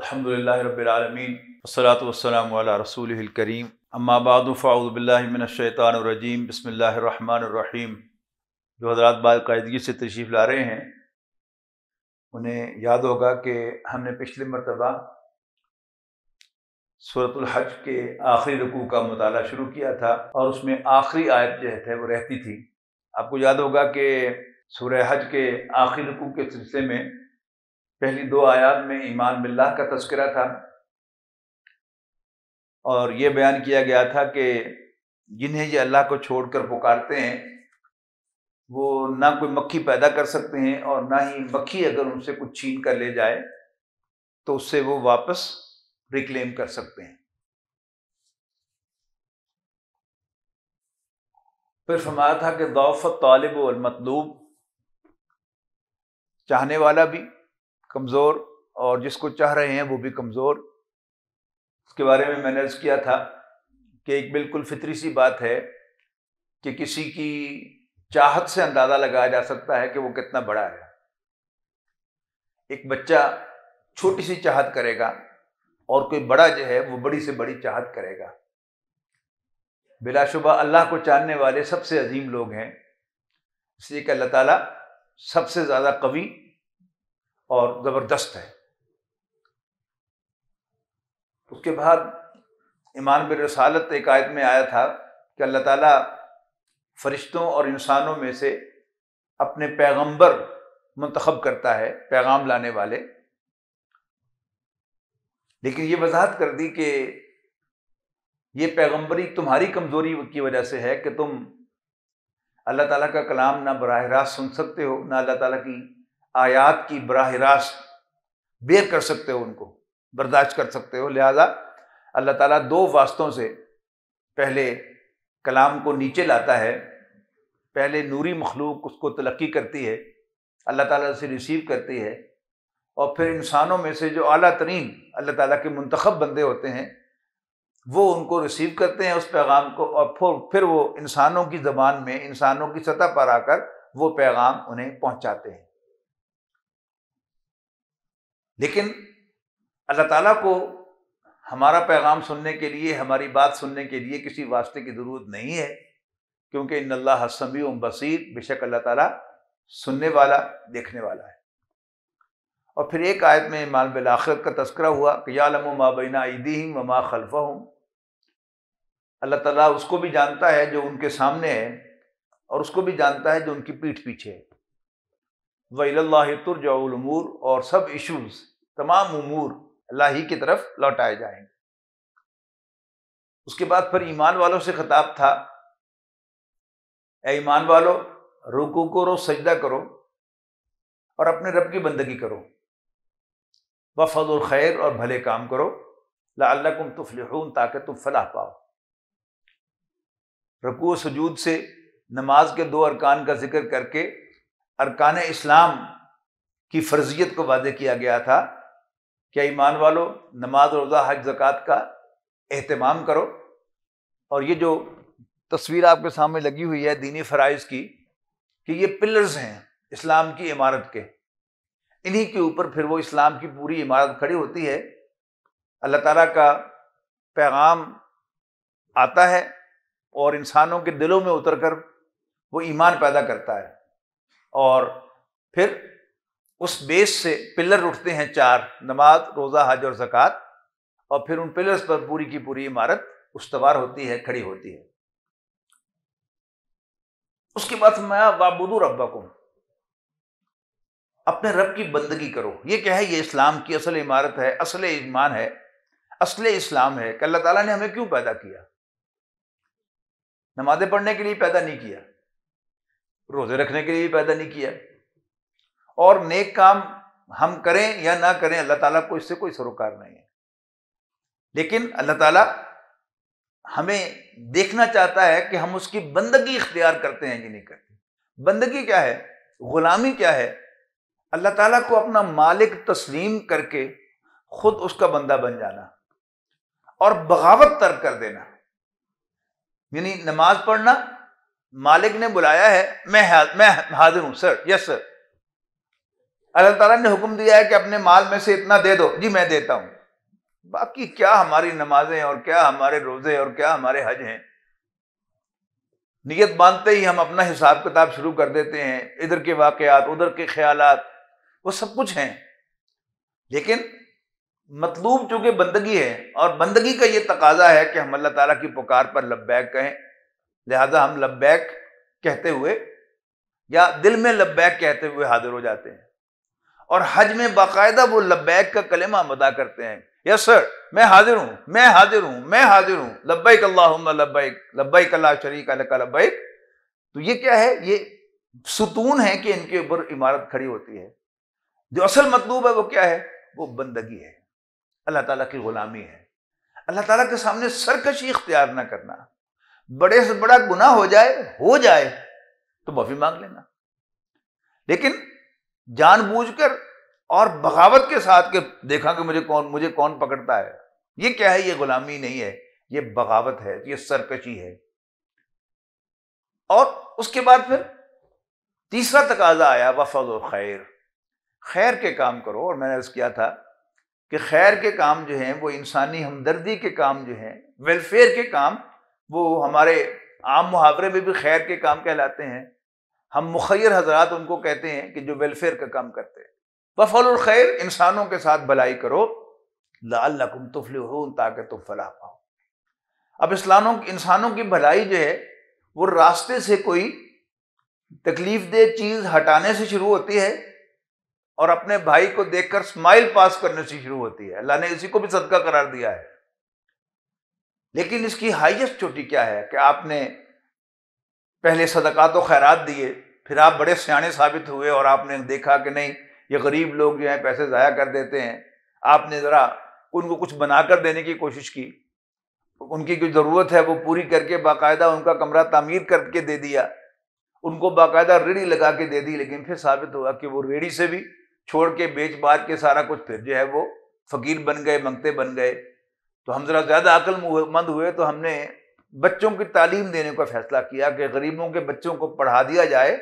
अल्हम्दुलिल्लाह रब्बिलआलमीन वसलातु वस्सलामु अला रसूलिल करीम अम्मा बाद फ़ाउज़ु बिल्लाहि मिनश शैतानिर रजीम बिस्मिल्लाहिर रहमानिर रहीम जो हजरात बाकायदगी से तशरीफ़ ला रहे हैं उन्हें याद होगा कि हमने पिछले मरतबा सूरतुल हज के आखिरी रुकू का मताल शुरू किया था और उसमें आखिरी आयत जो है वो रहती थी आपको याद होगा कि सूर्य हज के आखिरी रुकू के सिलसिले में पहली दो आयात में ईमान बिल्ला का तस्करा था और ये बयान किया गया था कि जिन्हें ये अल्लाह को छोड़कर पुकारते हैं वो ना कोई मक्खी पैदा कर सकते हैं और ना ही मक्खी अगर उनसे कुछ छीन कर ले जाए तो उससे वो वापस रिक्लेम कर सकते हैं फिर फरमाया था कि दौफ तालिब और मतलूब चाहने वाला भी कमज़ोर और जिसको चाह रहे हैं वो भी कमज़ोर उसके बारे में मैंने अर्ज़ किया था कि एक बिल्कुल फितरी सी बात है कि किसी की चाहत से अंदाज़ा लगाया जा सकता है कि वो कितना बड़ा है एक बच्चा छोटी सी चाहत करेगा और कोई बड़ा जो है वो बड़ी से बड़ी चाहत करेगा बिलाशुबा अल्लाह को जानने वाले सबसे अजीम लोग हैं इसलिए कि अल्लाह ताला सबसे ज़्यादा कवि और ज़बरदस्त है उसके बाद ईमान रसालत एक आयत में आया था कि अल्लाह ताला फरिश्तों और इंसानों में से अपने पैगंबर मंतखब करता है पैगाम लाने वाले लेकिन ये वजाहत कर दी कि ये पैगंबरी तुम्हारी कमज़ोरी की वजह से है कि तुम अल्लाह ताला का कलाम ना बरह रास्त सुन सकते हो ना अल्लाह ताला की आयात की बरह रास्त बेर कर सकते हो उनको बर्दाश्त कर सकते हो लिहाजा अल्लाह ताला दो वास्तों से पहले कलाम को नीचे लाता है पहले नूरी मखलूक उसको तलक्की करती है अल्लाह ताला से रिसीव करती है और फिर इंसानों में से जो अला तरीन अल्लाह ताला के मंतखब बंदे होते हैं वो उनको रिसीव करते हैं उस पैगाम को और फिर फिर वो इंसानों की ज़बान में इंसानों की सतह पर आकर वो पैगाम उन्हें पहुंचाते हैं लेकिन अल्लाह ताला को हमारा पैगाम सुनने के लिए हमारी बात सुनने के लिए किसी वास्ते की ज़रूरत नहीं है क्योंकि इन अल्लाह हसमी बसीर बेशक अल्लाह ताला सुनने वाला देखने वाला है और फिर एक आयत में माल बिल आखिरत का तस्करा हुआ कि यालम माबीना ईदी हम व खलफा हूँ अल्लाह ताला उसको भी जानता है जो उनके सामने है और उसको भी जानता है जो उनकी पीठ पीछे है वही वहीतुरजमूर और सब इशूज़ तमाम उमूर अल्लाह की तरफ लौटाए जाएंगे उसके बाद फिर ईमान वालों से खताब था ए ईमान वालों रुकू रो सजदा करो और अपने रब की बंदगी करो व फजल खैर और भले काम करो लाकुम तुफलहून ताकि तुम फलाह पाओ रकू सजूद से नमाज के दो अरकान का जिक्र करके अरकान इस्लाम की फर्जियत को वादे किया गया था क्या ईमान वालों नमाज रोज़ा हज ज़क़़त का अहतमाम करो और ये जो तस्वीर आपके सामने लगी हुई है दीनी फ़राइज की कि ये पिलर्स हैं इस्लाम की इमारत के इन्हीं के ऊपर फिर वो इस्लाम की पूरी इमारत खड़ी होती है अल्लाह ताला का पैगाम आता है और इंसानों के दिलों में उतर कर वो ईमान पैदा करता है और फिर उस बेस से पिलर उठते हैं चार नमाज रोज़ा हज और ज़क़़त और फिर उन पिलर्स पर पूरी की पूरी इमारत उसवार होती है खड़ी होती है उसके बाद मैं बाबुदू रब्बा को अपने रब की बंदगी करो ये क्या है ये इस्लाम की असल इमारत है असल ईमान है असल इस्लाम है कि अल्लाह ताला ने हमें क्यों पैदा किया नमाजें पढ़ने के लिए पैदा नहीं किया रोजे रखने के लिए भी पैदा नहीं किया और नेक काम हम करें या ना करें अल्लाह ताला को इससे कोई सरोकार नहीं है लेकिन अल्लाह ताला हमें देखना चाहता है कि हम उसकी बंदगी इख्तियार करते हैं कि नहीं करते बंदगी क्या है गुलामी क्या है अल्लाह ताला को अपना मालिक तस्लीम करके खुद उसका बंदा बन जाना और बगावत तर्क कर देना यानी नमाज पढ़ना मालिक ने बुलाया है मैं मैं हाजिर हूं सर यस सर अल्लाह ताला ने हुक्म दिया है कि अपने माल में से इतना दे दो जी मैं देता हूं बाकी क्या हमारी नमाजें और क्या हमारे रोजे और क्या हमारे हज हैं नीयत बांधते ही हम अपना हिसाब किताब शुरू कर देते हैं इधर के वाकयात उधर के ख्याल वो सब कुछ हैं लेकिन मतलूब चूंकि बंदगी है और बंदगी का ये तकाजा है कि हम अल्लाह ताला की पुकार पर लब्बैक कहें लिहाजा हम लब्बैक कहते हुए या दिल में लब्बैक कहते हुए हाजिर हो जाते हैं और हज में बाकायदा वो लब्बैक का कलेमा अदा करते हैं यस सर मैं हाजिर हूं मैं हाजिर हूं मैं हाजिर हूं लब्बैक अल्लाहुम्मा लब्बैक लब्बैक अल्लाह शरीक अलक लब्बैक तो ये क्या है ये सुतून है कि इनके ऊपर इमारत खड़ी होती है जो असल मतलूब है वो क्या है वो बंदगी है अल्लाह ताला की गुलामी है अल्लाह ताला के सामने सरकशी इख्तियार ना करना बड़े से बड़ा गुना हो जाए हो जाए तो माफी मांग लेना लेकिन जानबूझकर और बगावत के साथ के देखा कि मुझे कौन मुझे कौन पकड़ता है ये क्या है ये गुलामी नहीं है ये बगावत है ये सरकशी है और उसके बाद फिर तीसरा तकाजा आया वफद और खैर खैर के काम करो और मैंने अर्ज किया था कि खैर के काम जो हैं वो इंसानी हमदर्दी के काम जो हैं वेलफेयर के काम वो हमारे आम मुहावरे में भी खैर के काम कहलाते हैं हम मुखिर हजरात उनको कहते हैं कि जो वेलफेयर का काम करते हैं बफल खैर इंसानों के साथ भलाई करो लाकुम तुफल ताकि तुम फला पाओ अब इस्लामों इंसानों की भलाई जो है वो रास्ते से कोई तकलीफ दे चीज़ हटाने से शुरू होती है और अपने भाई को देखकर स्माइल पास करने से शुरू होती है अल्लाह ने इसी को भी सदका करार दिया है लेकिन इसकी हाइस्ट चोटी क्या है कि आपने पहले सदकात तो खैरात दिए फिर आप बड़े सियाने साबित हुए और आपने देखा कि नहीं ये गरीब लोग जो हैं पैसे ज़ाया कर देते हैं आपने ज़रा उनको कुछ बना कर देने की कोशिश की उनकी जो ज़रूरत है वो पूरी करके बाकायदा उनका कमरा तमीर करके दे दिया उनको बाकायदा रेड़ी लगा के दे दी लेकिन फिर साबित हुआ कि वो रेड़ी से भी छोड़ के बेच बाज के सारा कुछ फिर जो है वो फ़कीर बन गए मंगते बन गए तो हम ज़रा ज़्यादा अक्लमंद हुए तो हमने बच्चों की तालीम देने का फैसला किया कि गरीबों के बच्चों को पढ़ा दिया जाए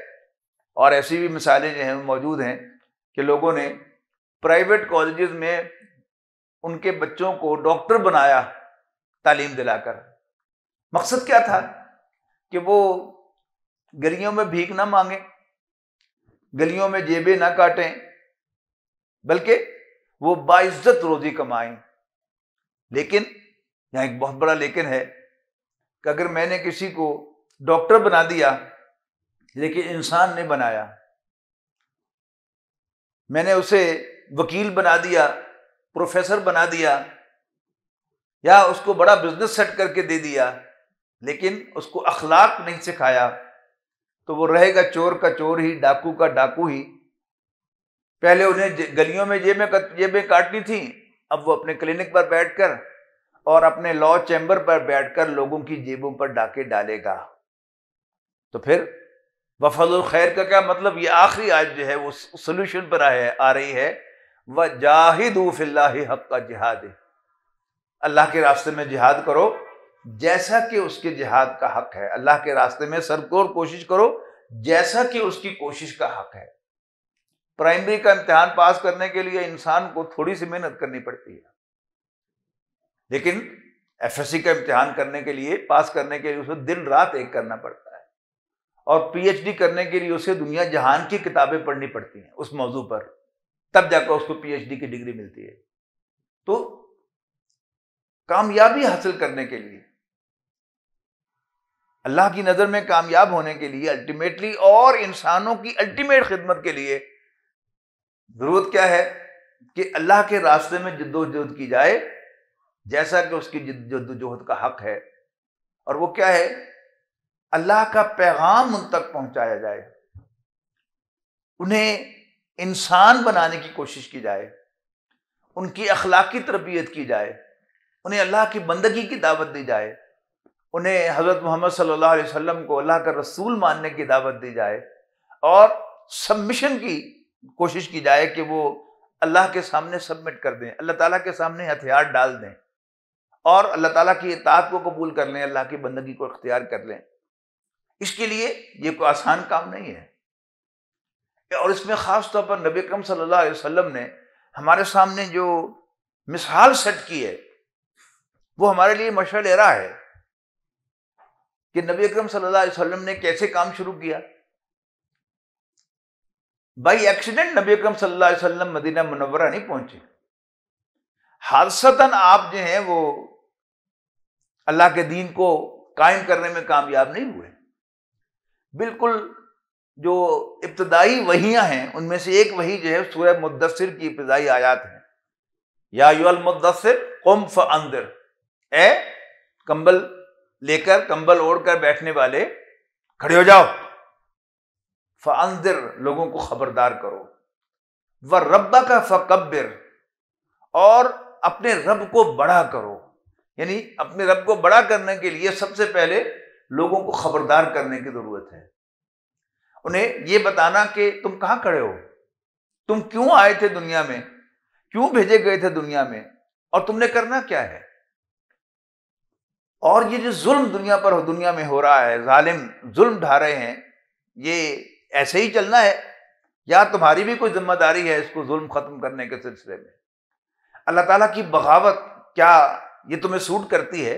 और ऐसी भी मिसालें जो हैं मौजूद हैं कि लोगों ने प्राइवेट कॉलेज में उनके बच्चों को डॉक्टर बनाया तालीम दिलाकर मकसद क्या था कि वो गलियों में भीख ना मांगे गलियों में जेबें ना काटें बल्कि वो बाइज्जत रोजी कमाएं लेकिन यहाँ एक बहुत बड़ा लेकिन है कि अगर मैंने किसी को डॉक्टर बना दिया लेकिन इंसान ने बनाया मैंने उसे वकील बना दिया प्रोफेसर बना दिया या उसको बड़ा बिजनेस सेट करके दे दिया लेकिन उसको अखलाक नहीं सिखाया तो वो रहेगा चोर का चोर ही डाकू का डाकू ही पहले उन्हें गलियों में जेबें जेबें काटनी थी अब वो अपने क्लिनिक पर बैठकर और अपने लॉ चैम्बर पर बैठकर लोगों की जेबों पर डाके डालेगा तो फिर वफल खैर का क्या मतलब ये आखिरी आज जो है वो सोल्यूशन पर आया आ रही है व जाहिदूफिल्ला हक का जिहाद अल्लाह के रास्ते में जिहाद करो जैसा कि उसके जिहाद का हक है अल्लाह के रास्ते में सरकोर कोशिश करो जैसा कि उसकी कोशिश का हक है प्राइमरी का इम्तिहान पास करने के लिए इंसान को थोड़ी सी मेहनत करनी पड़ती है लेकिन सी का इम्तिहान करने के लिए पास करने के लिए उसे दिन रात एक करना पड़ता है और पीएचडी करने के लिए उसे दुनिया जहान की किताबें पढ़नी पड़ती हैं उस मौजू पर तब जाकर उसको पीएचडी की डिग्री मिलती है तो कामयाबी हासिल करने के लिए अल्लाह की नज़र में कामयाब होने के लिए अल्टीमेटली और इंसानों की अल्टीमेट खिदमत के लिए जरूरत क्या है कि अल्लाह के रास्ते में जद्दोजहद की जाए जैसा कि उसकी जद्दोजहद का हक है और वो क्या है अल्लाह का पैगाम उन तक पहुंचाया जाए उन्हें इंसान बनाने की कोशिश की जाए उनकी अखलाकी तरबियत की जाए उन्हें अल्लाह की बंदगी की दावत दी जाए उन्हें हज़रत मोहम्मद सल्लल्लाहु अलैहि वसल्लम को अल्लाह का रसूल मानने की दावत दी जाए और सबमिशन की कोशिश की जाए कि वो अल्लाह के सामने सबमिट कर दें अल्लाह ताला के सामने हथियार डाल दें और अल्लाह ताला की इतात को कबूल कर लें अल्लाह की बंदगी को अख्तियार कर लें इसके लिए ये कोई आसान काम नहीं है और इसमें ख़ास तौर पर नबी करम सल्लल्लाहु अलैहि वसल्लम ने हमारे सामने जो मिसाल सेट की है वो हमारे लिए मशल एरा है कि नबी अकरम सल्लल्लाहु अलैहि वसल्लम ने कैसे काम शुरू किया बाई एक्सीडेंट नबी अक्रम सल्लल्लाहु मदीना मुनवरा नहीं पहुंचे हादसतन आप जो हैं वो अल्लाह के दीन को कायम करने में कामयाब नहीं हुए बिल्कुल जो इब्तदाई वहियाँ हैं उनमें से एक वही जो है सूर्य मुद्दसर की इब्तदाई आयात है या यूल मुद्दसर कम फंदर ए कंबल लेकर कंबल ओढ़कर बैठने वाले खड़े हो जाओ फिर लोगों को खबरदार करो व रबा का फ़कबिर और अपने रब को बड़ा करो यानी अपने रब को बड़ा करने के लिए सबसे पहले लोगों को खबरदार करने की ज़रूरत है उन्हें ये बताना कि तुम कहां खड़े हो तुम क्यों आए थे दुनिया में क्यों भेजे गए थे दुनिया में और तुमने करना क्या है और ये जो जुल्म दुनिया पर दुनिया में हो रहा है जालिम जुल्म ढा रहे हैं ये ऐसे ही चलना है या तुम्हारी भी कोई जिम्मेदारी है इसको जुल्म खत्म करने के सिलसिले में अल्लाह ताला की बगावत क्या ये तुम्हें सूट करती है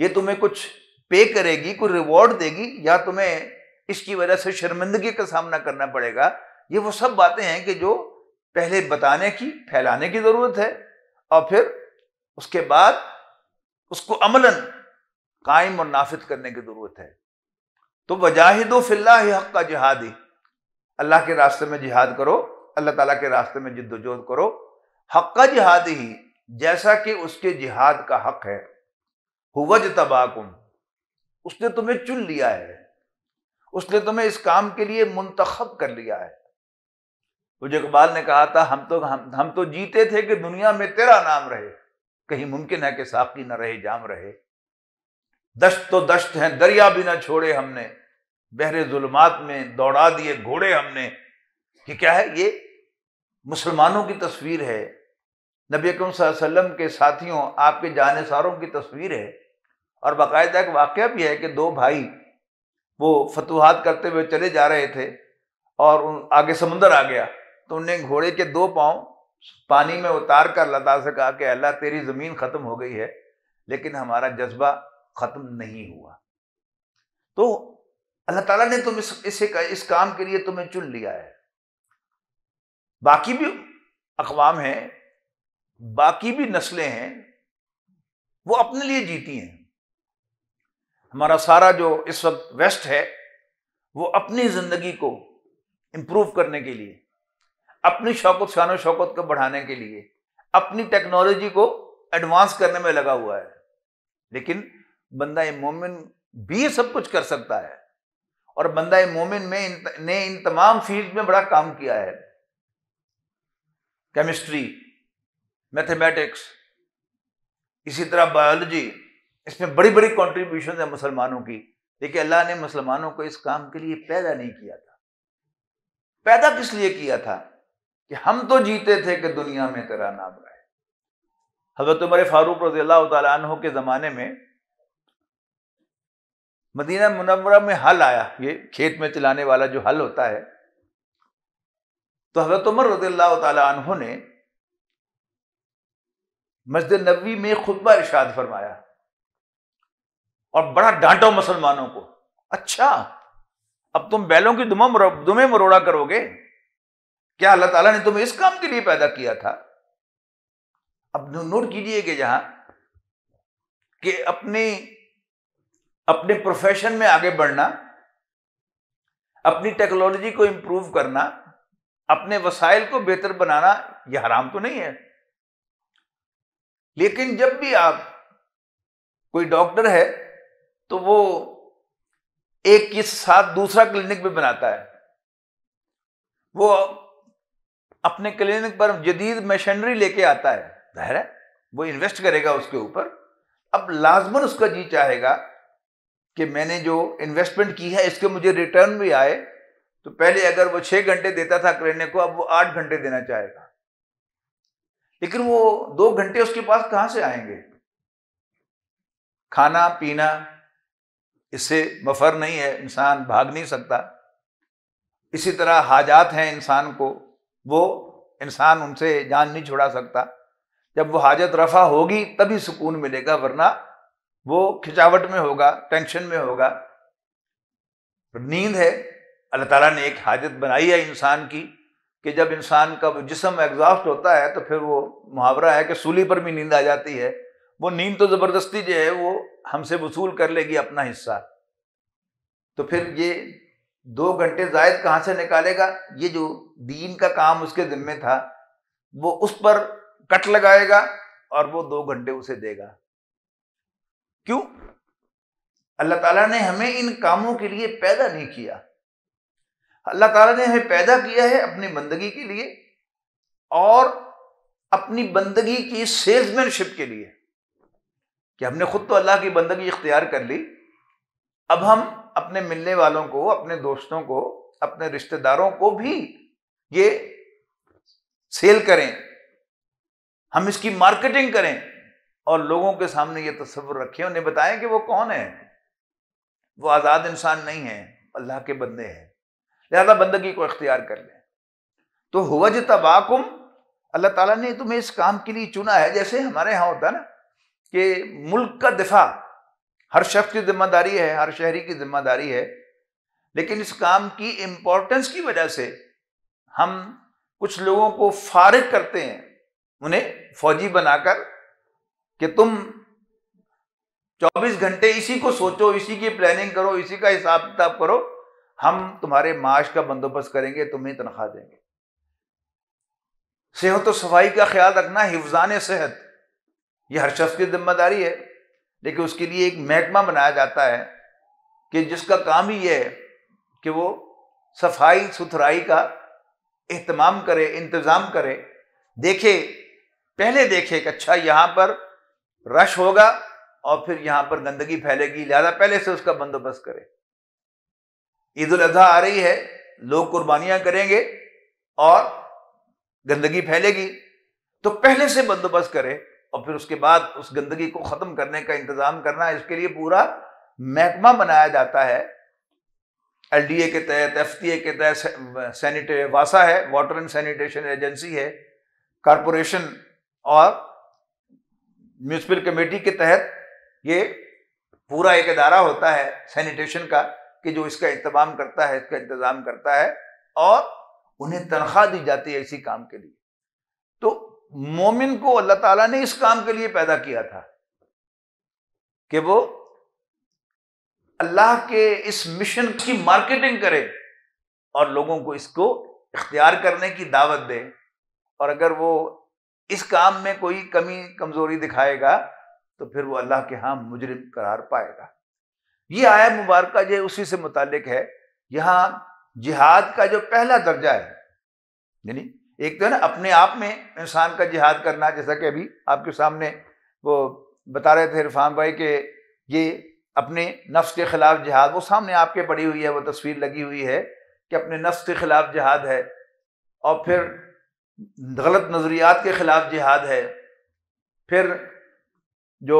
ये तुम्हें कुछ पे करेगी कोई रिवॉर्ड देगी या तुम्हें इसकी वजह से शर्मिंदगी का सामना करना पड़ेगा ये वो सब बातें हैं कि जो पहले बताने की फैलाने की ज़रूरत है और फिर उसके बाद उसको अमलन कायम और नाफिज करने की ज़रूरत है तो वजाहिदो फिल्ला हक का जिहादी अल्लाह के रास्ते में जिहाद करो अल्लाह ताला के रास्ते में जिद्दोजहद करो हक का जिहाद ही जैसा कि उसके जिहाद का हक है हुवज तबाकुम उसने तुम्हें चुन लिया है उसने तुम्हें इस काम के लिए मुंतखब कर लिया है मुझे इकबाल ने कहा था हम तो हम हम तो जीते थे कि दुनिया में तेरा नाम रहे कहीं मुमकिन है कि साकी न रहे जाम रहे दश्त तो दश्त हैं दरिया भी ना छोड़े हमने बहरे जुलमात में दौड़ा दिए घोड़े हमने कि क्या है ये मुसलमानों की तस्वीर है नबी अकम वसल्लम के साथियों आपके जानेसारों की तस्वीर है और बाकायदा एक वाक़ भी है कि दो भाई वो फतूहत करते हुए चले जा रहे थे और उन आगे समुंदर आ गया तो उनने घोड़े के दो पाँव पानी में उतार कर अल्लाह से कहा कि अल्लाह तेरी ज़मीन ख़त्म हो गई है लेकिन हमारा जज्बा ख़त्म नहीं हुआ तो अल्लाह ताला ने तुम इस इस, काम के लिए तुम्हें चुन लिया है बाकी भी अकवाम हैं बाकी भी नस्लें हैं वो अपने लिए जीती हैं हमारा सारा जो इस वक्त वेस्ट है वो अपनी ज़िंदगी को इंप्रूव करने के लिए अपनी शौकत शानो शौकत को बढ़ाने के लिए अपनी टेक्नोलॉजी को एडवांस करने में लगा हुआ है लेकिन बंदा मोमिन भी सब कुछ कर सकता है और बंदा मोमिन में इन, ने इन तमाम फील्ड में बड़ा काम किया है केमिस्ट्री मैथमेटिक्स इसी तरह बायोलॉजी इसमें बड़ी बड़ी कंट्रीब्यूशन है मुसलमानों की देखिए अल्लाह ने मुसलमानों को इस काम के लिए पैदा नहीं किया था पैदा किस लिए किया था कि हम तो जीते थे कि दुनिया में तेरा नाम रहे हजरत उमर फारूक रजील्ला तहों के ज़माने में मदीना मुनवरा में हल आया ये खेत में चलाने वाला जो हल होता है तो हजरत उमर रजील्ला तु ने मस्जिद नबी में खुदबा इर्शाद फरमाया और बड़ा डांटो मुसलमानों को अच्छा अब तुम बैलों की दुमा दुमे मरोड़ा करोगे क्या अल्लाह ताला ने तुम्हें इस काम के लिए पैदा किया था अब नोट कीजिए कि जहां कि अपने अपने प्रोफेशन में आगे बढ़ना अपनी टेक्नोलॉजी को इंप्रूव करना अपने वसाइल को बेहतर बनाना यह हराम तो नहीं है लेकिन जब भी आप कोई डॉक्टर है तो वो एक के साथ दूसरा क्लिनिक भी बनाता है वो अपने क्लिनिक पर जदीद मशीनरी लेके आता है जाहिर है वो इन्वेस्ट करेगा उसके ऊपर अब लाजमन उसका जी चाहेगा कि मैंने जो इन्वेस्टमेंट की है इसके मुझे रिटर्न भी आए तो पहले अगर वो छः घंटे देता था करने को अब वो आठ घंटे देना चाहेगा लेकिन वो दो घंटे उसके पास कहाँ से आएंगे खाना पीना इससे मफर नहीं है इंसान भाग नहीं सकता इसी तरह हाजात हैं इंसान को वो इंसान उनसे जान नहीं छुड़ा सकता जब वो हाजत रफा होगी तभी सुकून मिलेगा वरना वो खिंचावट में होगा टेंशन में होगा तो नींद है अल्लाह ताला ने एक हाजत बनाई है इंसान की कि जब इंसान का जिसम एग्जॉस्ट होता है तो फिर वो मुहावरा है कि सूली पर भी नींद आ जाती है वो नींद तो ज़बरदस्ती जो है वो हमसे वसूल कर लेगी अपना हिस्सा तो फिर ये दो घंटे जायद कहाँ से निकालेगा ये जो दीन का काम उसके जिम्मे था वो उस पर कट लगाएगा और वो दो घंटे उसे देगा क्यों अल्लाह ताला ने हमें इन कामों के लिए पैदा नहीं किया अल्लाह ताला ने हमें पैदा किया है अपनी बंदगी के लिए और अपनी बंदगी की सेल्समैनशिप के लिए कि हमने खुद तो अल्लाह की बंदगी इख्तियार कर ली अब हम अपने मिलने वालों को अपने दोस्तों को अपने रिश्तेदारों को भी ये सेल करें हम इसकी मार्केटिंग करें और लोगों के सामने ये तस्वुर रखे उन्हें बताएं कि वो कौन है वो आज़ाद इंसान नहीं है अल्लाह के बंदे हैं लिहाजा बंदगी को इख्तियार कर लें तो हुवज तबाकुम अल्लाह ताला ने तुम्हें इस काम के लिए चुना है जैसे हमारे यहाँ होता है ना कि मुल्क का दिफा हर शख्स की जिम्मेदारी है हर शहरी की जिम्मेदारी है लेकिन इस काम की इम्पोर्टेंस की वजह से हम कुछ लोगों को फारिग करते हैं उन्हें फौजी बनाकर कि तुम 24 घंटे इसी को सोचो इसी की प्लानिंग करो इसी का हिसाब किताब करो हम तुम्हारे माश का बंदोबस्त करेंगे तुम्हें तनख्वाह देंगे सेहत और सफाई का ख्याल रखना हिफान सेहत यह हर शख्स की जिम्मेदारी है लेकिन उसके लिए एक महकमा बनाया जाता है कि जिसका काम ही है कि वो सफाई सुथराई का एहतमाम करे इंतज़ाम करे देखे पहले देखे कि अच्छा यहां पर रश होगा और फिर यहां पर गंदगी फैलेगी लिहाजा पहले से उसका बंदोबस्त करें ईद उल अजहा आ रही है लोग कुर्बानियां करेंगे और गंदगी फैलेगी तो पहले से बंदोबस्त करें और फिर उसके बाद उस गंदगी को ख़त्म करने का इंतज़ाम करना इसके लिए पूरा महकमा बनाया जाता है एलडीए के तहत ए के तहत सैनिटे वासा है वाटर एंड सैनिटेशन एजेंसी है कॉरपोरेशन और म्यूनसिपल कमेटी के तहत ये पूरा एक अदारा होता है सैनिटेशन का कि जो इसका इंतजाम करता है इसका इंतज़ाम करता है और उन्हें तनख्वाह दी जाती है इसी काम के लिए तो मोमिन को अल्लाह ताला ने इस काम के लिए पैदा किया था कि वो अल्लाह के इस मिशन की मार्केटिंग करे और लोगों को इसको इख्तियार करने की दावत दे और अगर वो इस काम में कोई कमी कमजोरी दिखाएगा तो फिर वो अल्लाह के हाँ मुजरिम करार पाएगा ये आया मुबारक जो उसी से मुतालिक है यहाँ जिहाद का जो पहला दर्जा है यानी एक तो है ना अपने आप में इंसान का जिहाद करना जैसा कि अभी आपके सामने वो बता रहे थे इरफान भाई के ये अपने नफ्स के ख़िलाफ़ जिहाद वो सामने आपके पड़ी हुई है वो तस्वीर लगी हुई है कि अपने नफ्स के ख़िलाफ़ जिहाद है और फिर गलत नज़रियात के ख़िलाफ़ जिहाद है फिर जो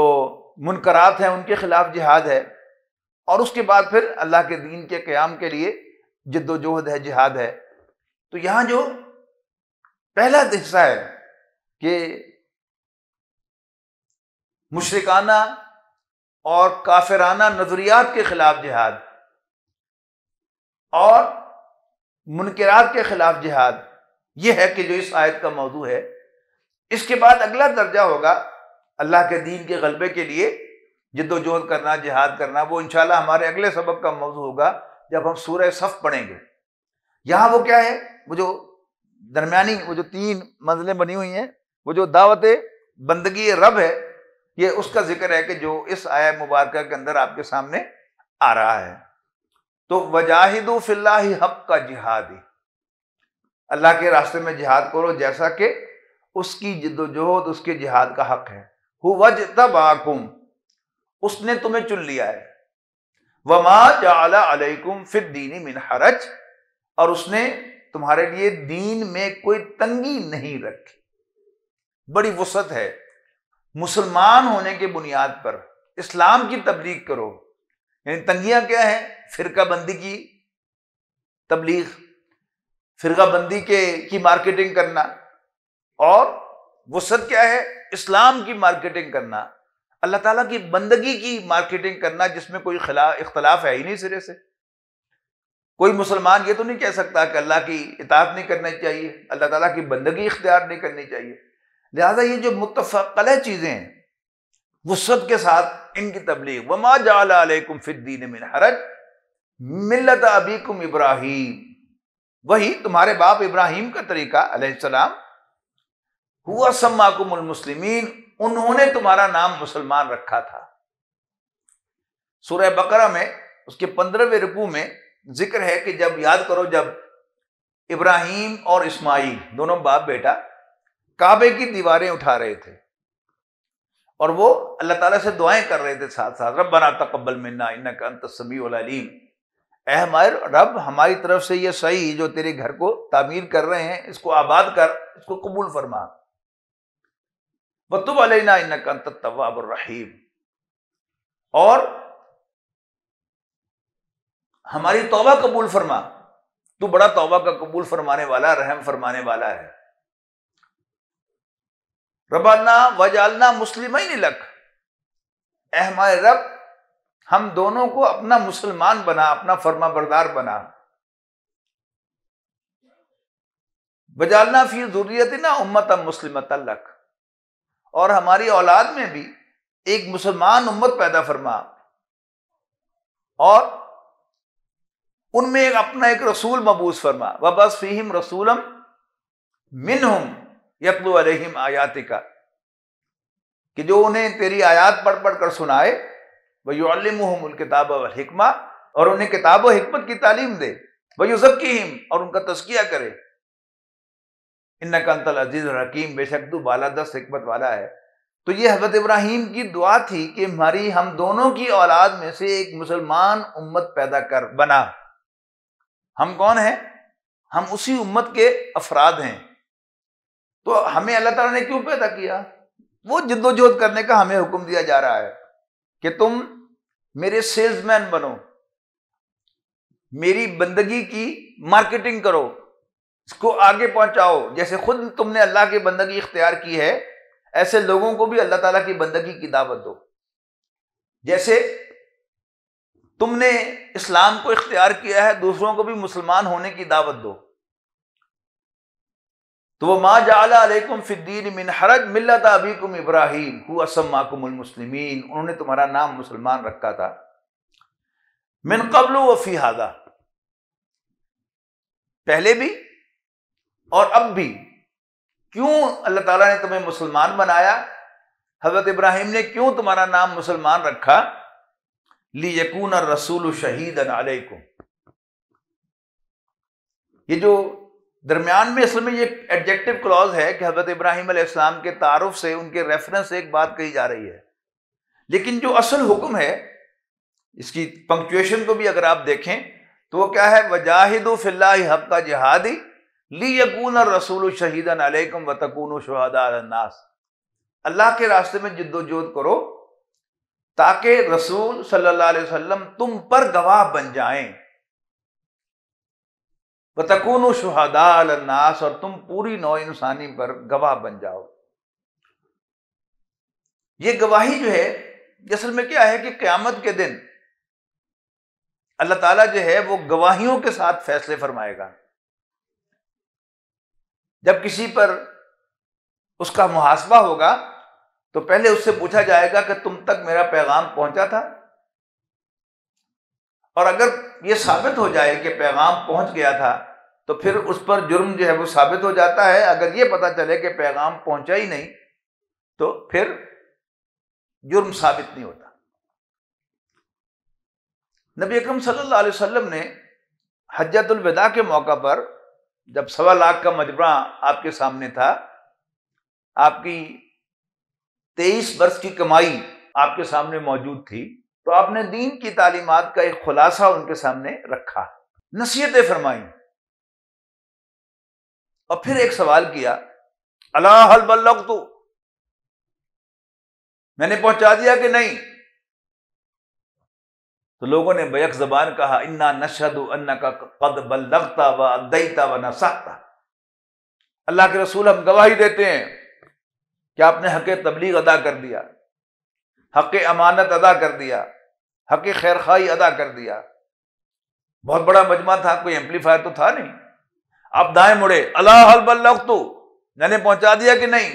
मुनकरात हैं उनके ख़िलाफ़ जिहाद है और उसके बाद फिर अल्लाह के दीन के क़्याम के लिए जद्दोजहद है जिहाद है तो यहाँ जो पहला हिस्सा है कि मुशरकाना और काफिराना नज़रियात के ख़िलाफ़ जिहाद और मुनकरात के ख़िलाफ़ जिहाद यह है कि जो इस आयत का मौजू है इसके बाद अगला दर्जा होगा अल्लाह के दीन के गलबे के लिए जद्दोजहद करना जिहाद करना वो इंशाल्लाह हमारे अगले सबक का मौजू होगा जब हम सूर्य सफ़ पढ़ेंगे यहाँ वो क्या है वो जो दरमियानी वो जो तीन मंजिलें बनी हुई हैं वो जो दावत बंदगी रब है ये उसका जिक्र है कि जो इस आय मुबारक के अंदर आपके सामने आ रहा है तो वजाहिदू फिल्ला हक का जिहादी अल्लाह के रास्ते में जिहाद करो जैसा कि उसकी जदोजहद उसके जिहाद का हक है हु वज तब आकुम उसने तुम्हें चुन लिया है वमा जाला अलैकुम फिर दीनी मिन हरज और उसने तुम्हारे लिए दीन में कोई तंगी नहीं रखी बड़ी वसत है मुसलमान होने के बुनियाद पर इस्लाम की तबलीग करो यानी तंगियां क्या है फिरका बंदी की तबलीग फिरकाबंदी के की मार्केटिंग करना और वसत क्या है इस्लाम की मार्केटिंग करना अल्लाह ताला की बंदगी की मार्केटिंग करना जिसमें कोई इख्तलाफ है ही नहीं सिरे से कोई मुसलमान ये तो नहीं कह सकता कि अल्लाह की इतात नहीं करनी चाहिए अल्लाह ताला की बंदगी इख्तियार नहीं करनी चाहिए लिहाजा ये जो मुतफ़ल चीज़ें हैं वसत के साथ इनकी तबलीग वमा जालकुम फिद्दीन मिन हरज मिलत अबीकुम इब्राहिम वही तुम्हारे बाप इब्राहिम का तरीका अलैहिस्सलाम हुआ सम्माकुमुल मुस्लिमीन उन्होंने तुम्हारा नाम मुसलमान रखा था सूर्य बकरा में उसके पंद्रहवें रुकू में जिक्र है कि जब याद करो जब इब्राहिम और इस्माइल दोनों बाप बेटा काबे की दीवारें उठा रहे थे और वो अल्लाह ताला से दुआएं कर रहे थे साथ साथ रब बना तकबल मिन्ना इन्ना कंत समी अलीम अहमर रब हमारी तरफ से ये सही जो तेरे घर को तामीर कर रहे हैं इसको आबाद कर इसको कबूल फरमा बतुब अलना तवाबरहीम और हमारी तोबा कबूल फरमा तू बड़ा तोबा का कबूल फरमाने वाला रहम फरमाने वाला है रबाना वजालना मुस्लिम ही नहीं लख अहमाय रब हम दोनों को अपना मुसलमान बना अपना फर्मा बरदार बना बजालना फिर जरूरियत ना उम्मत मुस्लिम तलक और हमारी औलाद में भी एक मुसलमान उम्मत पैदा फरमा और उनमें एक अपना एक रसूल मबूस फरमा व बस फ़ीम रसूलम मिनहुम हम अलहिम आयात का कि जो उन्हें तेरी आयात पढ़ पढ़ कर सुनाए वयुमकिताब हिकमा और उन्हें किताब व हमत की तालीम दे वयुजब की हिम और उनका तस्किया करे इन कंतल अजीज हकीम बेशक तू बाला दस हमत वाला है तो ये हजरत इब्राहिम की दुआ थी कि हमारी हम दोनों की औलाद में से एक मुसलमान उम्मत पैदा कर बना हम कौन हैं हम उसी उम्मत के अफराद हैं तो हमें अल्लाह तला ने क्यों पैदा किया वो जिद्दोजहद करने का हमें हुक्म दिया जा रहा है कि तुम मेरे सेल्समैन बनो मेरी बंदगी की मार्केटिंग करो इसको आगे पहुंचाओ जैसे खुद तुमने अल्लाह की बंदगी इख्तियार की है ऐसे लोगों को भी अल्लाह ताला की बंदगी की दावत दो जैसे तुमने इस्लाम को इख्तियार किया है दूसरों को भी मुसलमान होने की दावत दो तो वह मा जालाकुम फ़िद्दीन मिन हरज मिलत अबीकुम इब्राहिम हुआ सम्माकुमसलमिन उन्होंने तुम्हारा नाम मुसलमान रखा था मिन कबल वफ़ी हादा पहले भी और अब भी क्यों अल्लाह ताला ने तुम्हें मुसलमान बनाया हज़रत इब्राहिम ने क्यों तुम्हारा नाम मुसलमान रखा ली यकून रसूल शहीद अलैकुम ये जो दरमियान में असल में ये एडजेक्टिव क्लॉज है कि हज़रत इब्राहिम आसमाम के तारफ़ से उनके रेफरेंस से एक बात कही जा रही है लेकिन जो असल हुक्म है इसकी पंक्चुएशन को भी अगर आप देखें तो वो क्या है वजाहिद फिल्ला हब का जिहादी ली यकून रसूल शहीदन अलैकम व तकून शहदास अल्लाह के रास्ते में जद्दोजहद करो ताकि रसूल सल्लल्लाहु अलैहि वसल्लम तुम पर गवाह बन जाएं बतकून शहदाल अलनास और तुम पूरी नौ इंसानी पर गवाह बन जाओ ये गवाही जो है असल में क्या है कि क्यामत के दिन अल्लाह ताला जो है वो गवाहियों के साथ फैसले फरमाएगा जब किसी पर उसका मुहासबा होगा तो पहले उससे पूछा जाएगा कि तुम तक मेरा पैगाम पहुंचा था और अगर ये साबित हो जाए कि पैगाम पहुंच गया था तो फिर उस पर जुर्म जो है वो साबित हो जाता है अगर ये पता चले कि पैगाम पहुंचा ही नहीं तो फिर जुर्म साबित नहीं होता नबी अकरम सल्लल्लाहु अलैहि वसल्लम ने हजतुल विदा के मौका पर जब सवा लाख का मजबा आपके सामने था आपकी तेईस वर्ष की कमाई आपके सामने मौजूद थी तो आपने दीन की तालीमत का एक खुलासा उनके सामने रखा नसीहतें फरमाई और फिर एक सवाल किया अल्लाह बल्लक तो मैंने पहुंचा दिया कि नहीं तो लोगों ने बैक जबान कहा इन्ना नशद अन्ना का कद लगता व दईता व न साखता अल्लाह के रसूल हम गवाही देते हैं कि आपने हक तबलीग अदा कर दिया हक अमानत अदा कर दिया हक खैर खाई अदा कर दिया बहुत बड़ा मजमा था कोई एम्पलीफायर तो था नहीं आप दाएं मुड़े अल्लाह तो मैंने पहुंचा दिया कि नहीं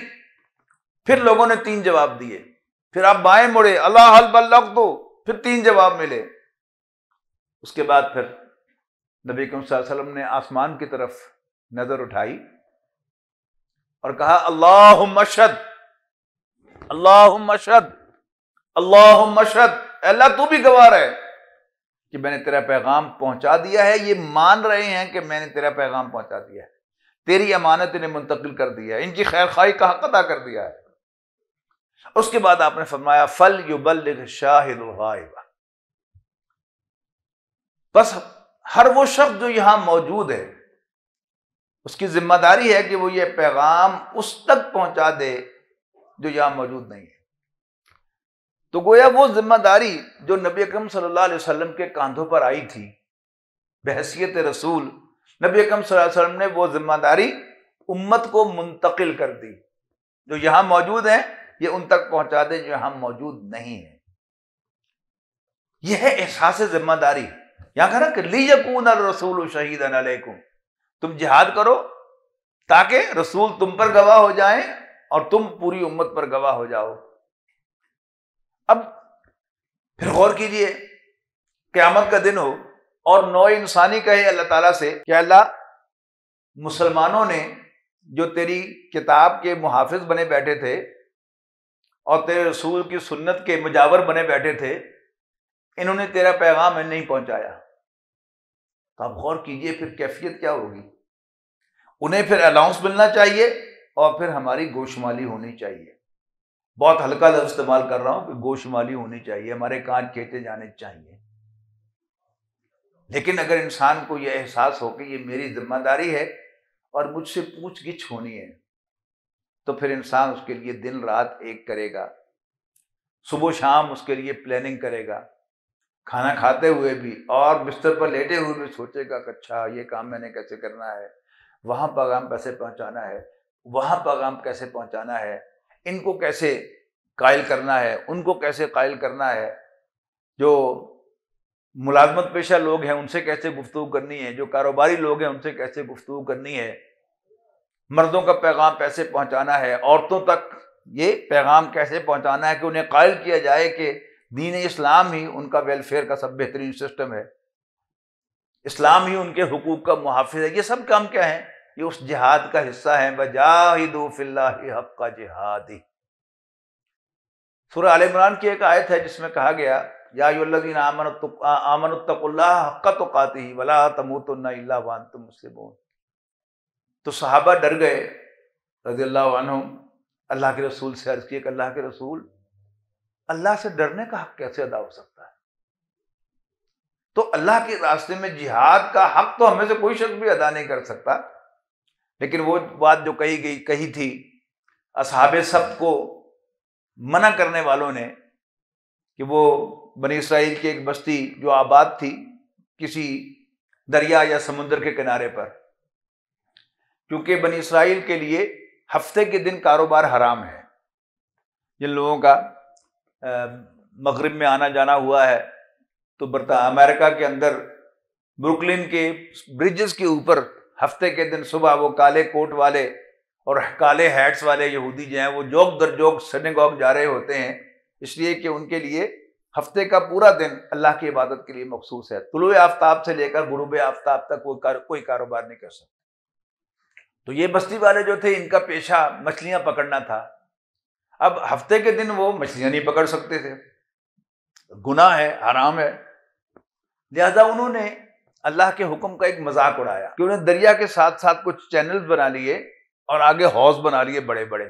फिर लोगों ने तीन जवाब दिए फिर आप बाएं मुड़े अल्लाह तो फिर तीन जवाब मिले उसके बाद फिर नबी वसल्लम ने आसमान की तरफ नजर उठाई और कहा अल्लाह मशद अल्लाह मशद अल्लाह मशद अल्लाह तू भी गवार है कि मैंने तेरा पैगाम पहुंचा दिया है ये मान रहे हैं कि मैंने तेरा पैगाम पहुंचा दिया है तेरी अमानत इन्हें मुंतकिल कर दिया है इनकी खैर खाई का हक अदा कर दिया है उसके बाद आपने फरमाया फल युबल शाहिद बस हर वो शख्स जो यहां मौजूद है उसकी जिम्मेदारी है कि वो ये पैगाम उस तक पहुंचा दे जो यहां मौजूद नहीं है तो गोया वो जिम्मेदारी जो नबी अकम सल्लल्लाहु के कांधों पर आई थी बहसीत रसूल नबी अकम वसल्लम ने वो जिम्मेदारी उम्मत को मुंतकिल कर दी जो यहां मौजूद है ये उन तक पहुंचा दे जो यहां मौजूद नहीं है यह है एहसास जिम्मेदारी यहां कहना कि ली यकून रसूल शहीद तुम जिहाद करो ताकि रसूल तुम पर गवाह हो जाए और तुम पूरी उम्मत पर गवाह हो जाओ अब फिर गौर कीजिए क्यामत का दिन हो और नौ इंसानी कहे अल्लाह ताला से कि अल्लाह मुसलमानों ने जो तेरी किताब के मुहाफिज बने बैठे थे और तेरे रसूल की सुन्नत के मुजावर बने बैठे थे इन्होंने तेरा पैगाम है नहीं पहुंचाया तो आप गौर कीजिए फिर कैफियत क्या होगी उन्हें फिर अलाउंस मिलना चाहिए और फिर हमारी गोशमाली होनी चाहिए बहुत हल्का लफ्ज इस्तेमाल कर रहा हूं कि गोशमाली होनी चाहिए हमारे कांच खेते जाने चाहिए लेकिन अगर इंसान को यह एहसास हो कि ये मेरी जिम्मेदारी है और मुझसे पूछ गिछ होनी है तो फिर इंसान उसके लिए दिन रात एक करेगा सुबह शाम उसके लिए प्लानिंग करेगा खाना खाते हुए भी और बिस्तर पर लेटे हुए भी सोचेगा कि अच्छा ये काम मैंने कैसे करना है वहाँ पैगाम कैसे पहुँचाना है वहाँ पैगाम कैसे पहुँचाना है इनको कैसे कायल करना है उनको कैसे कायल करना है जो मुलाजमत पेशा लोग हैं उनसे कैसे गुफ्तु करनी है जो कारोबारी लोग हैं उनसे कैसे गुफ्तु करनी है मर्दों का पैगाम कैसे पहुँचाना है औरतों तक ये पैगाम कैसे पहुँचाना है कि उन्हें कायल किया जाए कि दीन इस्लाम ही उनका वेलफेयर का सब बेहतरीन सिस्टम है इस्लाम ही उनके हकूक़ का मुहाफ़ है ये सब काम क्या है ये उस जिहाद का हिस्सा है बजाहिदू फिल्ला हक का जिहादी सूर्य आल इमरान की एक आयत है जिसमें कहा गया यादीन आमन आमनतकुल्ला हक्का तो काती ही वला तमू तो नल्ला तुम मुस्लिम तो साहबा डर गए रजी अल्लाह अल्लाह के रसूल से अर्ज किए कि अल्लाह के रसूल अल्लाह से डरने का हक कैसे अदा हो सकता है तो अल्लाह के रास्ते में जिहाद का हक तो हमें से कोई शख्स भी अदा नहीं कर सकता लेकिन वो बात जो कही गई कही थी असहाब सब को मना करने वालों ने कि वो बनी इसराइल की एक बस्ती जो आबाद थी किसी दरिया या समुद्र के किनारे पर क्योंकि बनी इसराइल के लिए हफ्ते के दिन कारोबार हराम है जिन लोगों का मगरब में आना जाना हुआ है तो बरता अमेरिका के अंदर ब्रुकलिन के ब्रिजेस के ऊपर हफ्ते के दिन सुबह वो काले कोट वाले और काले हैट्स वाले यहूदी जो हैं वो जोक दर जोक सनेगॉग जा रहे होते हैं इसलिए कि उनके लिए हफ्ते का पूरा दिन अल्लाह की इबादत के लिए मखसूस है तुलु आफ्ताब से लेकर गुरुब आफ्ताब तक वो कार, कोई कारोबार नहीं कर सकता तो ये बस्ती वाले जो थे इनका पेशा मछलियां पकड़ना था अब हफ्ते के दिन वो मछलियां नहीं पकड़ सकते थे गुनाह है आराम है लिहाजा उन्होंने अल्लाह के हुक्म का एक मजाक उड़ाया कि उन्हें दरिया के साथ साथ कुछ चैनल बना लिए और आगे हौज बना लिए बड़े बड़े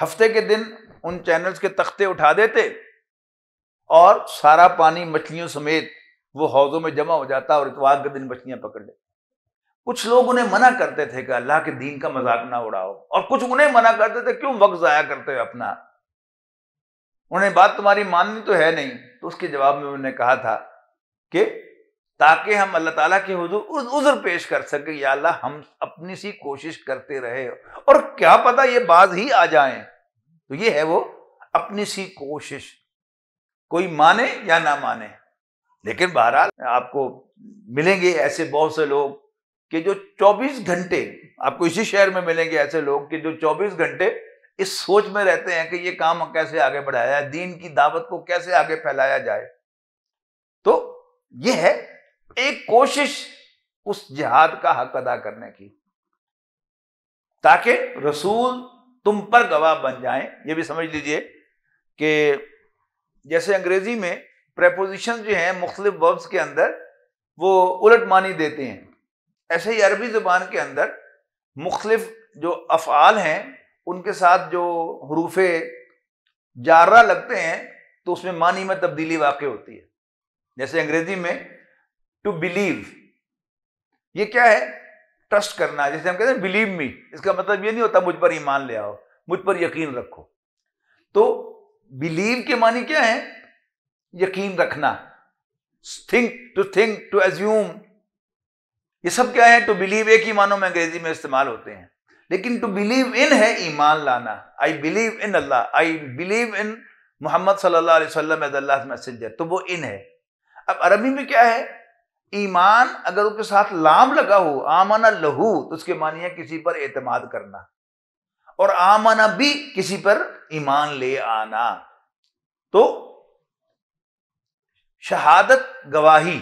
हफ्ते के दिन उन चैनल्स के तख्ते उठा देते और सारा पानी मछलियों समेत वो हौजों में जमा हो जाता और इतवार के दिन मछलियां पकड़ लेते कुछ लोग उन्हें मना करते थे कि अल्लाह के दीन का मजाक ना उड़ाओ और कुछ उन्हें मना करते थे क्यों वक्त ज़ाया करते हो अपना उन्हें बात तुम्हारी माननी तो है नहीं तो उसके जवाब में उन्होंने कहा था कि ताकि हम अल्लाह ताला के हजूर उज़र पेश कर सके या अल्लाह हम अपनी सी कोशिश करते रहे और क्या पता ये बाज ही आ जाए तो ये है वो अपनी सी कोशिश कोई माने या ना माने लेकिन बहरहाल आपको मिलेंगे ऐसे बहुत से लोग कि जो 24 घंटे आपको इसी शहर में मिलेंगे ऐसे लोग कि जो 24 घंटे इस सोच में रहते हैं कि ये काम कैसे आगे बढ़ाया जाए दीन की दावत को कैसे आगे फैलाया जाए तो ये है एक कोशिश उस जिहाद का हक अदा करने की ताकि रसूल तुम पर गवाह बन जाए ये भी समझ लीजिए कि जैसे अंग्रेजी में प्रपोजिशन जो हैं मुख्तलिफ वर्ब्स के अंदर वो उलट मानी देते हैं ऐसे ही अरबी ज़ुबान के अंदर मुख्तलिफ जो अफ़ाल हैं उनके साथ जो हरूफ जारा लगते हैं तो उसमें मानी में तब्दीली वाक़ होती है जैसे अंग्रेज़ी में टू बिलीव ये क्या है ट्रस्ट करना जैसे हम कहते हैं बिलीव मी इसका मतलब ये नहीं होता मुझ पर ईमान ले आओ मुझ पर यकीन रखो तो बिलीव के मानी क्या है यकीन रखना think to think to assume ये सब क्या है टू बिलीव एक ही मानों में अंग्रेजी में इस्तेमाल होते हैं लेकिन टू बिलीव इन है ईमान लाना I believe in Allah I believe in Muhammad सल्लल्लाहु अलैहि वसल्लम एज मैसेंजर तो वो इन है अब अरबी में क्या है ईमान अगर उसके साथ लाम लगा हो आमना लहू तो उसके मानिए किसी पर एतमाद करना और आमना भी किसी पर ईमान ले आना तो शहादत गवाही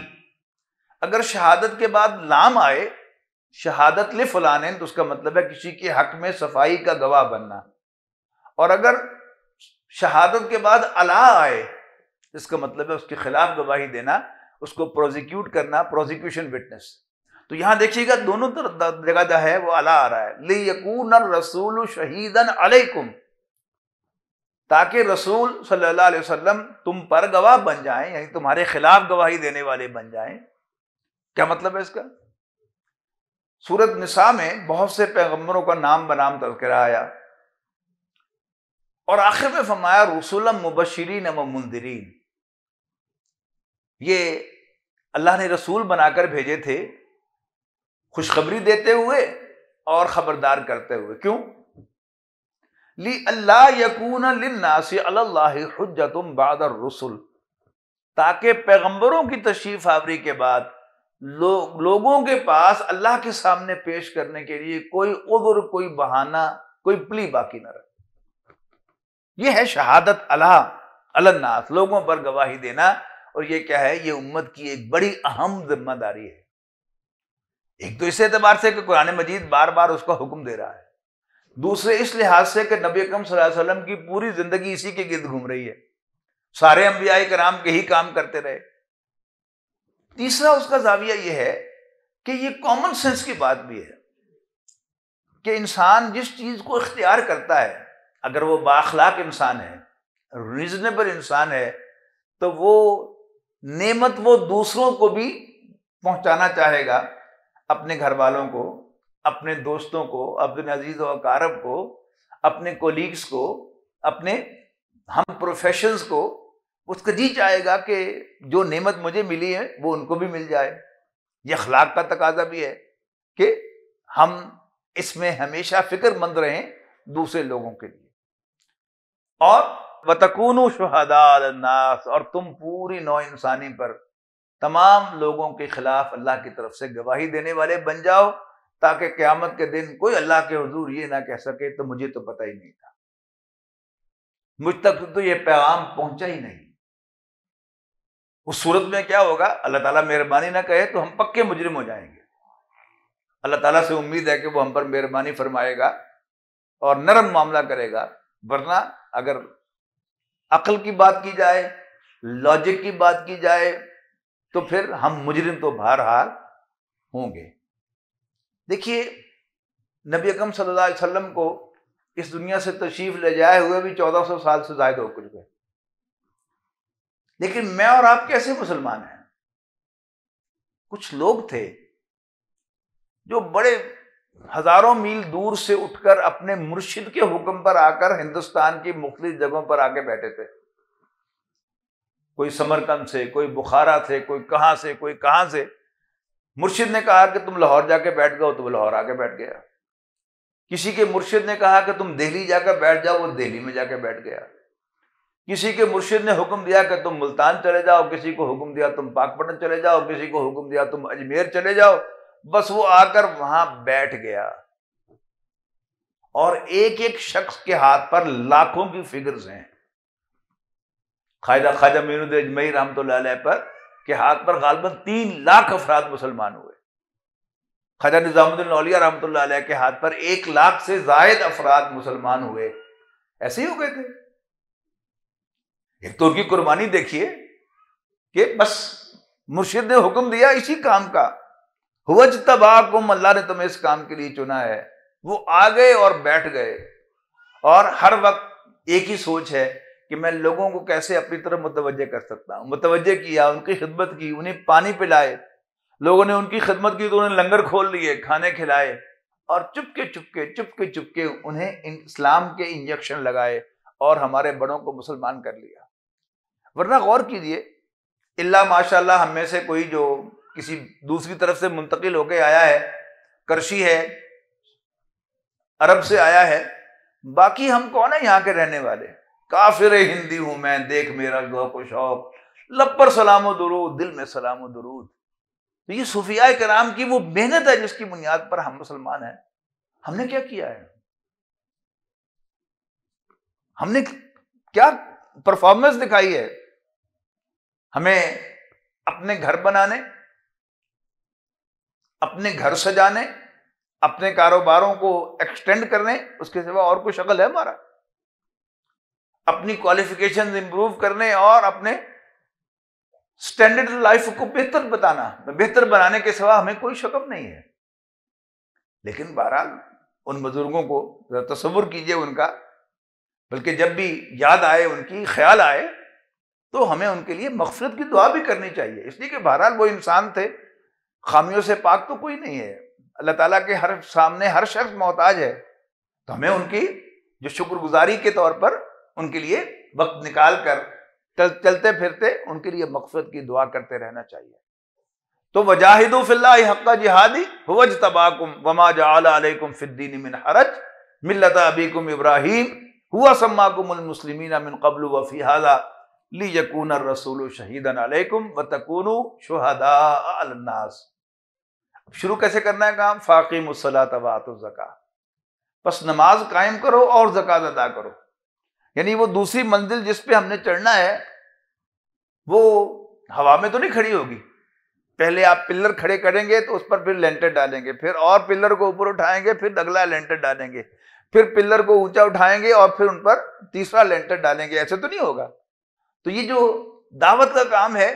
अगर शहादत के बाद लाम आए शहादत ले फलाने तो उसका मतलब है किसी के हक में सफाई का गवाह बनना और अगर शहादत के बाद अला आए इसका मतलब है उसके खिलाफ गवाही देना उसको प्रोजिक्यूट करना प्रोजिक्यूशन विटनेस तो यहां देखिएगा दोनों जगह जो है वो अला आ रहा है ले यकून रसूल शहीदन अलैकुम ताकि रसूल सल्लल्लाहु अलैहि वसल्लम तुम पर गवाह बन जाएं यानी तुम्हारे खिलाफ गवाही देने वाले बन जाएं क्या मतलब है इसका सूरत निसा में बहुत से पैगम्बरों का नाम बनाम तस्करा आया और आखिर में फरमाया रसूल मुबशरीन व मुंदरीन ये अल्लाह ने रसूल बनाकर भेजे थे खुशखबरी देते हुए और खबरदार करते हुए क्यों ली अल्लाह यकून लिन्नासी अल्लाह बादर रसुल ताकि पैगंबरों की तशरीफ आवरी के बाद लो, लोगों के पास अल्लाह के सामने पेश करने के लिए कोई उधर कोई बहाना कोई प्ली बाकी न रहे यह है शहादत अल्लाह अलन्नास लोगों पर गवाही देना और ये क्या है ये उम्मत की एक बड़ी अहम जिम्मेदारी है एक तो इस एतबार से कुरान मजीद बार बार उसका हुक्म दे रहा है दूसरे इस लिहाज से कि नबी अकम वसल्लम की पूरी जिंदगी इसी के गिर्द घूम रही है सारे अम्बिया कराम के ही काम करते रहे तीसरा उसका जाविया यह है कि यह कॉमन सेंस की बात भी है कि इंसान जिस चीज को इख्तियार करता है अगर वह बाखलाक इंसान है रीजनेबल इंसान है तो वो नेमत वो दूसरों को भी पहुंचाना चाहेगा अपने घर वालों को अपने दोस्तों को अपने अजीज व कारब को अपने कोलीग्स को अपने हम प्रोफेशंस को उसका जी चाहेगा कि जो नेमत मुझे मिली है वो उनको भी मिल जाए ये अखलाक का तकाजा भी है कि हम इसमें हमेशा फिक्रमंद रहें दूसरे लोगों के लिए और वतकून शहदास और तुम पूरी नौ इंसानी पर तमाम लोगों के खिलाफ अल्लाह की तरफ से गवाही देने वाले बन जाओ ताकि क्यामत के दिन कोई अल्लाह के हजूर ये ना कह सके तो मुझे तो पता ही नहीं था मुझ तक तो ये पैगाम पहुंचा ही नहीं उस सूरत में क्या होगा अल्लाह ताला मेहरबानी ना कहे तो हम पक्के मुजरिम हो जाएंगे अल्लाह ताला से उम्मीद है कि वो हम पर मेहरबानी फरमाएगा और नरम मामला करेगा वरना अगर अकल की बात की जाए लॉजिक की बात की जाए तो फिर हम मुजरिम तो हार होंगे देखिए नबी अकम सल्लल्लाहु अलैहि वसल्लम को इस दुनिया से तशरीफ ले जाए हुए भी 1400 साल से जायद हो चुके लेकिन मैं और आप कैसे मुसलमान हैं कुछ लोग थे जो बड़े हजारों मील दूर से उठकर अपने मुर्शिद के हुक्म पर आकर हिंदुस्तान की मुख्त जगहों पर आके बैठे थे कोई समरकंद से कोई बुखारा से कोई कहां से कोई कहां से मुर्शिद ने कहा कि तुम लाहौर जाके बैठ गए तो वो लाहौर आके बैठ गया किसी के मुर्शिद ने कहा कि तुम दिल्ली जाकर बैठ जाओ वो दिल्ली में जाके बैठ गया किसी के मुर्शिद ने हुक्म दिया कि तुम मुल्तान चले जाओ किसी को हुक्म दिया तुम पाकपटन चले जाओ किसी को हुक्म दिया तुम अजमेर चले जाओ बस वो आकर वहां बैठ गया और एक एक शख्स के हाथ पर लाखों की फिगर्स हैं खाजा खाजा मीनुद्दमई रहमत तो पर के हाथ पर गालबन तीन लाख अफराद मुसलमान हुए खाजा निज़ामुद्दौलिया रहमत के हाथ पर एक लाख से जायद अफराद मुसलमान हुए ऐसे ही हो गए थे एक तो उनकी कुर्बानी देखिए कि बस मुर्शिद ने हुक्म दिया इसी काम का हवज तबाकुम अल्लाह ने तुम्हें इस काम के लिए चुना है वो आ गए और बैठ गए और हर वक्त एक ही सोच है कि मैं लोगों को कैसे अपनी तरफ मुतवजह कर सकता हूँ मुतवजह किया उनकी खिदमत की उन्हें पानी पिलाए लोगों ने उनकी खिदमत की तो उन्हें लंगर खोल लिए खाने खिलाए और चुपके चुपके चुपके चुपके उन्हें इस्लाम के इंजेक्शन लगाए और हमारे बड़ों को मुसलमान कर लिया वरना गौर कीजिए इल्ला माशाल्लाह हम में से कोई जो किसी दूसरी तरफ से मुंतकिल होके आया है करशी है अरब से आया है बाकी हम कौन है यहाँ के रहने वाले काफिर हिंदी हूं मैं देख मेरा गो को शौक लब पर सलाम दरूद दिल में सलाम दरूद तो ये सूफिया कराम की वो मेहनत है जिसकी बुनियाद पर हम मुसलमान हैं हमने क्या किया है हमने क्या परफॉर्मेंस दिखाई है हमें अपने घर बनाने अपने घर सजाने अपने कारोबारों को एक्सटेंड करने उसके सिवा और कोई शक्ल है हमारा अपनी क्वालिफिकेशन इंप्रूव करने और अपने स्टैंडर्ड लाइफ को बेहतर बताना बेहतर बनाने के सिवा हमें कोई शकम नहीं है लेकिन बहरहाल उन बुजुर्गों को तस्वुर कीजिए उनका बल्कि जब भी याद आए उनकी ख्याल आए तो हमें उनके लिए मकफरत की दुआ भी करनी चाहिए इसलिए कि बहरहाल वो इंसान थे खामियों से पाक तो कोई नहीं है अल्लाह ताला के हर सामने हर शख्स मोहताज है तो हमें उनकी जो शुक्रगुजारी के तौर पर उनके लिए वक्त निकाल कर चल, चलते फिरते उनके लिए मकसद की दुआ करते रहना चाहिए तो वजाहिदो फिल्ला हक्का जिहादी हवज तबाकुम वमा जाकुम फिद्दीन मिन हरज मिलत अबीकुम इब्राहिम हुआ सम्माकुमसलिमिन मिन कबल वफ़ी हादा ली यकून रसूल शहीदन अलैकुम व तकून शुहदा अलनास शुरू कैसे करना है काम फ़ाक़ी मुसला ज़क़ा बस नमाज कायम करो और जक़ात अदा करो यानी वो दूसरी मंजिल जिस पे हमने चढ़ना है वो हवा में तो नहीं खड़ी होगी पहले आप पिलर खड़े करेंगे तो उस पर फिर लेंटर डालेंगे फिर और पिलर को ऊपर उठाएंगे फिर अगला लेंटर डालेंगे फिर पिलर को ऊंचा उठाएंगे और फिर उन पर तीसरा लेंटर डालेंगे ऐसे तो नहीं होगा तो ये जो दावत का काम है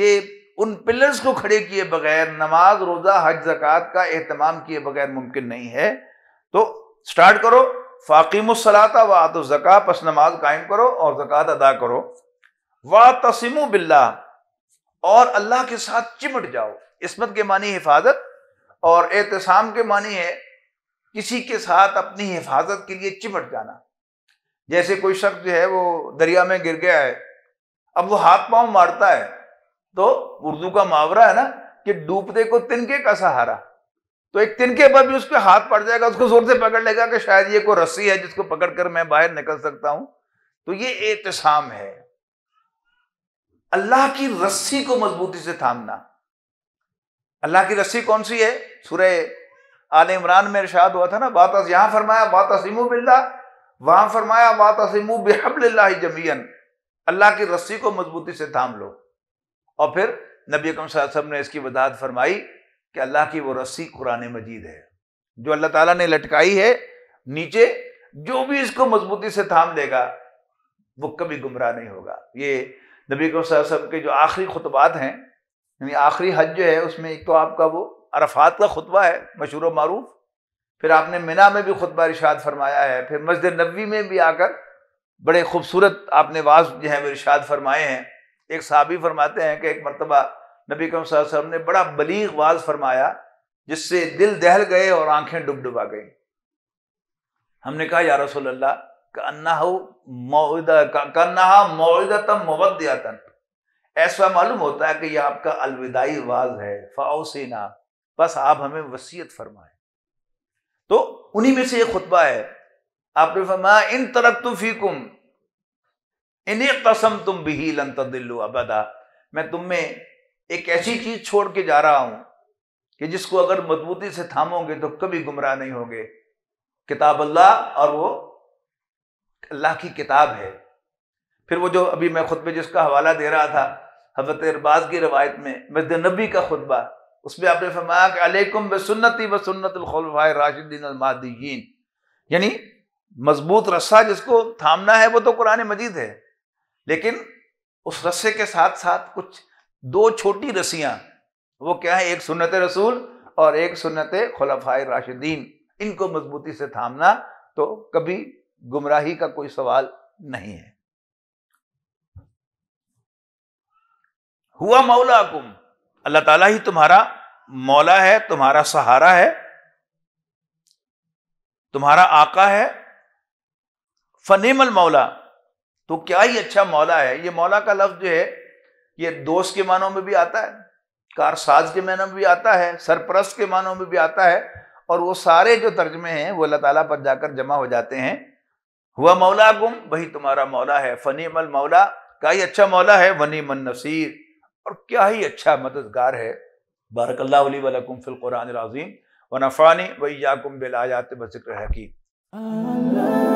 ये उन पिलर्स को खड़े किए बगैर नमाज रोज़ा हज जक़ात का एहतमाम किए बगैर मुमकिन नहीं है तो स्टार्ट करो फाकीम सलाता वात ज़क़ा पस नमाज कायम करो और जक़ात अदा करो व तसिम बिल्ला और अल्लाह के साथ चिमट जाओ इसमत के मानी हिफाजत और एहतसाम के मानी है किसी के साथ अपनी हिफाजत के लिए चिमट जाना जैसे कोई शख्स जो है वो दरिया में गिर गया है अब वो हाथ पांव मारता है तो उर्दू का मुहावरा है ना कि डूबते को तिनके का सहारा तो एक तिनके पर भी उसके हाथ पड़ जाएगा उसको जोर से पकड़ लेगा कि शायद ये कोई रस्सी है जिसको पकड़कर मैं बाहर निकल सकता हूं तो ये एहतसाम है अल्लाह की रस्सी को मजबूती से थामना अल्लाह की रस्सी कौन सी है सुरह आल इमरान में इर्शाद हुआ था ना बात यहां फरमाया बात असीमू बिल्ला वहां फरमाया बात असीमू बेहबल जमीन अल्लाह की रस्सी को मजबूती से थाम लो और फिर नबी अकम सब ने इसकी वजाहत फरमाई कि अल्लाह की वो रस्सी कुरान मजीद है जो अल्लाह ताला ने लटकाई है नीचे जो भी इसको मजबूती से थाम देगा वो कभी गुमराह नहीं होगा ये नबी सब के जो आखिरी खुतबात हैं यानी आखिरी हज जो है उसमें एक तो आपका वो अरफात का खुतबा है मशहूर मरूफ फिर आपने मिना में भी खुतबा इरशाद फरमाया है फिर मस्जिद नबी में भी आकर बड़े खूबसूरत आपने वाज जो है वो इरशाद फरमाए हैं एक साहबी फरमाते हैं कि एक मरतबा नबी कम वसल्लम ने बड़ा बलीग वाज फरमाया जिससे दिल दहल गए और आंखें डुब डुबा गई हमने कहा या रसोल्ला कन्ना मोदा कन्ना मोदतम ऐसा मालूम होता है कि यह आपका अलविदाई वाज है फाउसिना बस आप हमें वसीयत फरमाए तो उन्हीं में से एक खुतबा है आपने फरमाया इन तरफ तो इन्हें कसम तुम भी लंत तदिल्लू अबदा मैं तुम्हें एक ऐसी चीज छोड़ के जा रहा हूं कि जिसको अगर मजबूती से थामोगे तो कभी गुमराह नहीं होगे किताब अल्लाह और वो अल्लाह की किताब है फिर वो जो अभी मैं खुतबे जिसका हवाला दे रहा था हजरत अरबाज की रवायत में मस्जिद नबी का खुतबा उसमें आपने फरमाया कि अलैकुम व सुन्नति व राशिदीन अलमादीन यानी मजबूत रस्सा जिसको थामना है वो तो कुरान मजीद है लेकिन उस रस्से के साथ साथ कुछ दो छोटी रस्सियां वो क्या है एक सुन्नत रसूल और एक सुन्नत खलफा राशिदीन इनको मजबूती से थामना तो कभी गुमराही का कोई सवाल नहीं है हुआ मौला कुम अल्लाह ताला ही तुम्हारा मौला है तुम्हारा सहारा है तुम्हारा आका है फनीमल मौला तो क्या ही अच्छा मौला है ये मौला का लफ्ज जो है ये दोस्त के मानों में भी आता है कारसाज के मानों में भी आता है सरपरस्त के मानों में भी आता है और वो सारे जो तर्जमे हैं वो अल्लाह ताला पर जाकर जमा हो जाते हैं हुआ मौला गुम वही तुम्हारा मौला है फ़नी मल मौला क्या ही अच्छा मौला है वनी मन नसीर और क्या ही अच्छा मददगार है बारकल्ला वलकुम फ़िलकुरान अज़ीम व नफ़ानी वही याकुम बिलायात बकर हकीम